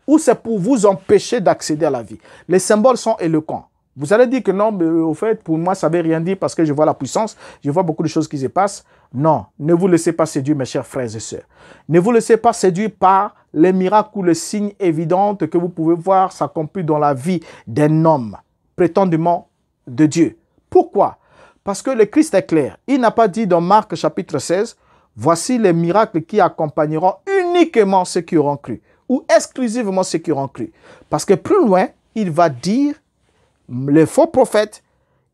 ou c'est pour vous empêcher d'accéder à la vie Les symboles sont éloquents. Vous allez dire que non, mais au fait, pour moi, ça ne veut rien dire parce que je vois la puissance, je vois beaucoup de choses qui se passent. Non, ne vous laissez pas séduire, mes chers frères et sœurs. Ne vous laissez pas séduire par les miracles ou les signes évidents que vous pouvez voir s'accomplir dans la vie d'un homme prétendument de Dieu. Pourquoi Parce que le Christ est clair. Il n'a pas dit dans Marc chapitre 16, Voici les miracles qui accompagneront uniquement ceux qui auront cru, ou exclusivement ceux qui auront cru. Parce que plus loin, il va dire, les faux prophètes,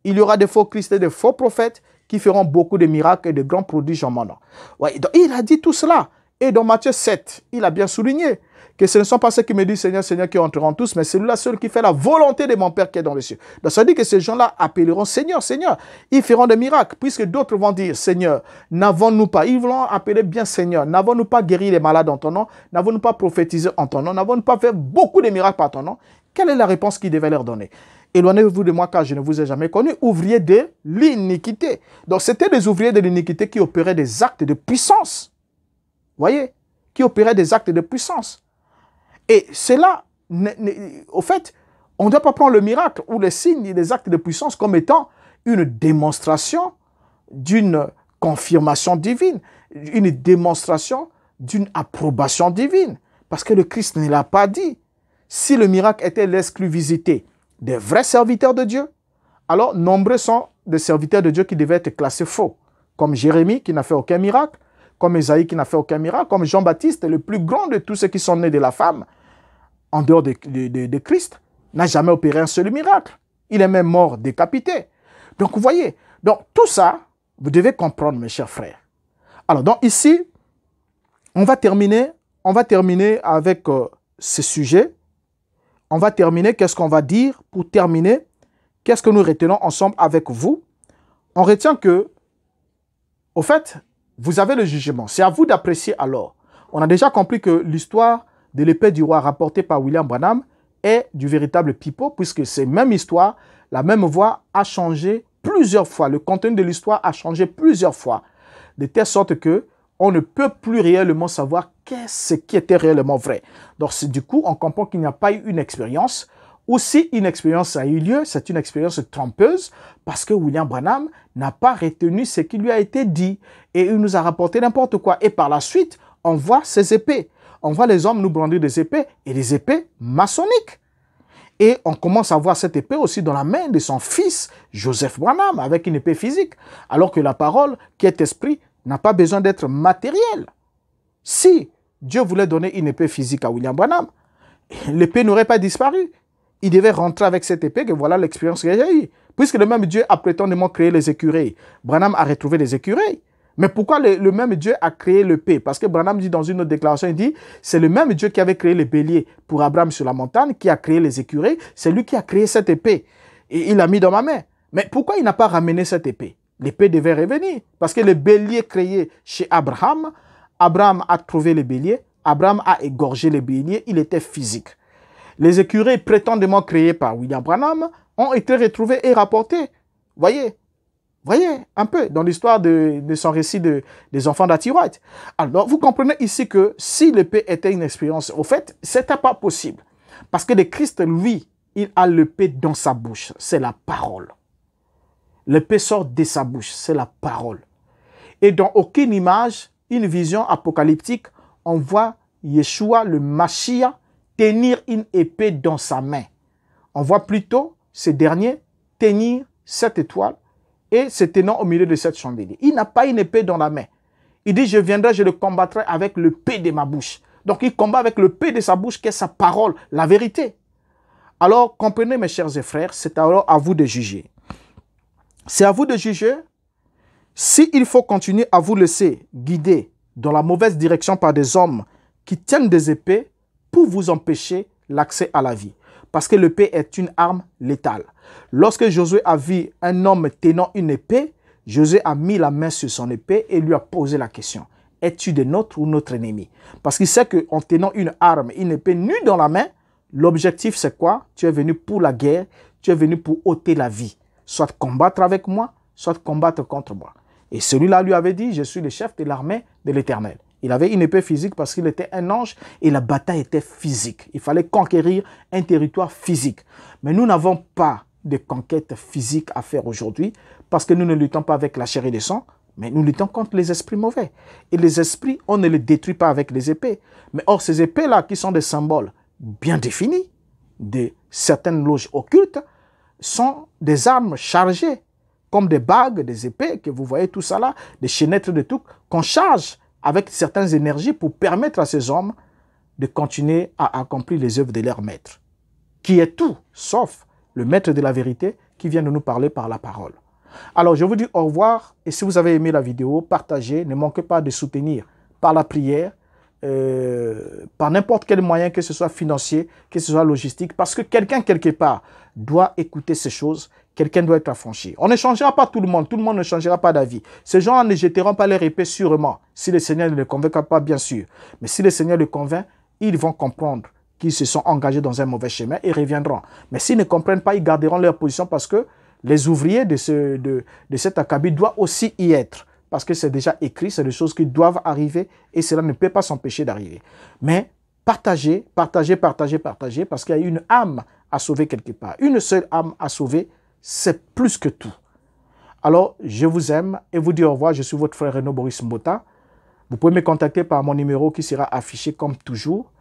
il y aura des faux Christ et des faux prophètes qui feront beaucoup de miracles et de grands prodiges en mon nom. il a dit tout cela. Et dans Matthieu 7, il a bien souligné, que ce ne sont pas ceux qui me disent Seigneur, Seigneur, qui entreront tous, mais celui-là, seul qui fait la volonté de mon Père qui est dans les cieux. Donc ça dit que ces gens-là appelleront Seigneur, Seigneur. Ils feront des miracles, puisque d'autres vont dire Seigneur, n'avons-nous pas, ils vont appeler bien Seigneur, n'avons-nous pas guéri les malades en ton nom, n'avons-nous pas prophétisé en ton nom, n'avons-nous pas fait beaucoup de miracles par ton nom Quelle est la réponse qu'il devait leur donner Éloignez-vous de moi car je ne vous ai jamais connu, ouvriers de l'iniquité. Donc c'était des ouvriers de l'iniquité qui opéraient des actes de puissance. Voyez Qui opéraient des actes de puissance. Et cela, au fait, on ne doit pas prendre le miracle ou les signes et les actes de puissance comme étant une démonstration d'une confirmation divine, une démonstration d'une approbation divine. Parce que le Christ ne l'a pas dit. Si le miracle était l'exclusivité des vrais serviteurs de Dieu, alors nombreux sont des serviteurs de Dieu qui devaient être classés faux, comme Jérémie qui n'a fait aucun miracle, comme Esaïe qui n'a fait aucun miracle, comme Jean-Baptiste, le plus grand de tous ceux qui sont nés de la femme, en dehors de, Christ, n'a jamais opéré un seul miracle. Il est même mort décapité. Donc, vous voyez, donc tout ça, vous devez comprendre, mes chers frères. Alors, donc ici, on va terminer, on va terminer avec euh, ce sujet. On va terminer, qu'est-ce qu'on va dire pour terminer Qu'est-ce que nous retenons ensemble avec vous On retient que, au fait, vous avez le jugement. C'est à vous d'apprécier alors. On a déjà compris que l'histoire de l'épée du roi rapportée par William Branham est du véritable pipeau, puisque c'est même histoire, la même voix a changé plusieurs fois, le contenu de l'histoire a changé plusieurs fois, de telle sorte que on ne peut plus réellement savoir qu'est-ce qui était réellement vrai. Donc, du coup, on comprend qu'il n'y a pas eu une expérience, ou si une expérience a eu lieu, c'est une expérience trompeuse, parce que William Branham n'a pas retenu ce qui lui a été dit, et il nous a rapporté n'importe quoi. Et par la suite, on voit ses épées on voit les hommes nous brandir des épées, et des épées maçonniques. Et on commence à voir cette épée aussi dans la main de son fils, Joseph Branham, avec une épée physique, alors que la parole, qui est esprit, n'a pas besoin d'être matérielle. Si Dieu voulait donner une épée physique à William Branham, l'épée n'aurait pas disparu. Il devait rentrer avec cette épée, que voilà l'expérience qu'il a eue. Puisque le même Dieu a prétendument créé les écureuils, Branham a retrouvé les écureuils. Mais pourquoi le, même Dieu a créé le Parce que Branham dit dans une autre déclaration, il dit, c'est le même Dieu qui avait créé les béliers pour Abraham sur la montagne, qui a créé les écureuils, c'est lui qui a créé cette épée. Et il l'a mis dans ma main. Mais pourquoi il n'a pas ramené cette épée L'épée devait revenir. Parce que le bélier créé chez Abraham, Abraham a trouvé le bélier, Abraham a égorgé le bélier, il était physique. Les écureuils prétendument créés par William Branham ont été retrouvés et rapportés. Voyez, voyez, un peu, dans l'histoire de, son récit de, des enfants d'Atiwat. Alors, vous comprenez ici que si l'épée était une expérience, au fait, c'était pas possible. Parce que le Christ, lui, il a l'épée dans sa bouche, c'est la parole. L'épée sort de sa bouche, c'est la parole. Et dans aucune image, une vision apocalyptique, on voit Yeshua, le Machia, tenir une épée dans sa main. On voit plutôt ce dernier tenir cette étoile et se tenant au milieu de cette chambre. Il n'a pas une épée dans la main. Il dit, je viendrai, je le combattrai avec le P de ma bouche. Donc il combat avec le P de sa bouche, qui est sa parole, la vérité. Alors comprenez mes chers et frères, c'est alors à vous de juger. C'est à vous de juger s'il il faut continuer à vous laisser guider dans la mauvaise direction par des hommes qui tiennent des épées pour vous empêcher l'accès à la vie parce que l'épée est une arme létale. Lorsque Josué a vu un homme tenant une épée, Josué a mis la main sur son épée et lui a posé la question. Es-tu de notre ou notre ennemi Parce qu'il sait qu'en tenant une arme, une épée nue dans la main, l'objectif c'est quoi Tu es venu pour la guerre, tu es venu pour ôter la vie. Soit combattre avec moi, soit combattre contre moi. Et celui-là lui avait dit, je suis le chef de l'armée de l'Éternel. Il avait une épée physique parce qu'il était un ange et la bataille était physique. Il fallait conquérir un territoire physique. Mais nous n'avons pas de conquête physique à faire aujourd'hui parce que nous ne luttons pas avec la chair et le sang, mais nous luttons contre les esprits mauvais. Et les esprits, on ne les détruit pas avec les épées. Mais or, ces épées-là, qui sont des symboles bien définis de certaines loges occultes, sont des armes chargées, comme des bagues, des épées, que vous voyez tout ça là, des chaînettes de tout, qu'on charge avec certaines énergies pour permettre à ces hommes de continuer à accomplir les œuvres de leur maître, qui est tout, sauf le maître de la vérité qui vient de nous parler par la parole. Alors je vous dis au revoir et si vous avez aimé la vidéo, partagez, ne manquez pas de soutenir par la prière, euh, par n'importe quel moyen, que ce soit financier, que ce soit logistique, parce que quelqu'un quelque part doit écouter ces choses Quelqu'un doit être affranchi. On ne changera pas tout le monde. Tout le monde ne changera pas d'avis. Ces gens ne jetteront pas leur épée sûrement. Si le Seigneur ne les convainc pas, bien sûr. Mais si le Seigneur les convainc, ils vont comprendre qu'ils se sont engagés dans un mauvais chemin et reviendront. Mais s'ils ne comprennent pas, ils garderont leur position parce que les ouvriers de, ce, de, de cet acabit doivent aussi y être. Parce que c'est déjà écrit, c'est des choses qui doivent arriver et cela ne peut pas s'empêcher d'arriver. Mais partagez, partagez, partagez, partagez parce qu'il y a une âme à sauver quelque part. Une seule âme à sauver c'est plus que tout. Alors, je vous aime et vous dis au revoir. Je suis votre frère Renaud Boris Mbota. Vous pouvez me contacter par mon numéro qui sera affiché comme toujours.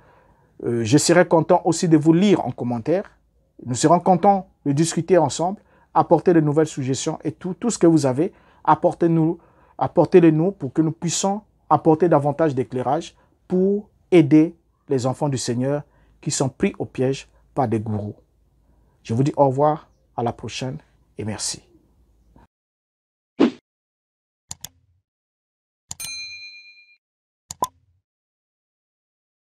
Euh, je serai content aussi de vous lire en commentaire. Nous serons contents de discuter ensemble, apporter de nouvelles suggestions et tout, tout ce que vous avez, apportez-nous, apportez-le-nous pour que nous puissions apporter davantage d'éclairage pour aider les enfants du Seigneur qui sont pris au piège par des gourous. Je vous dis au revoir. À la prochaine et merci.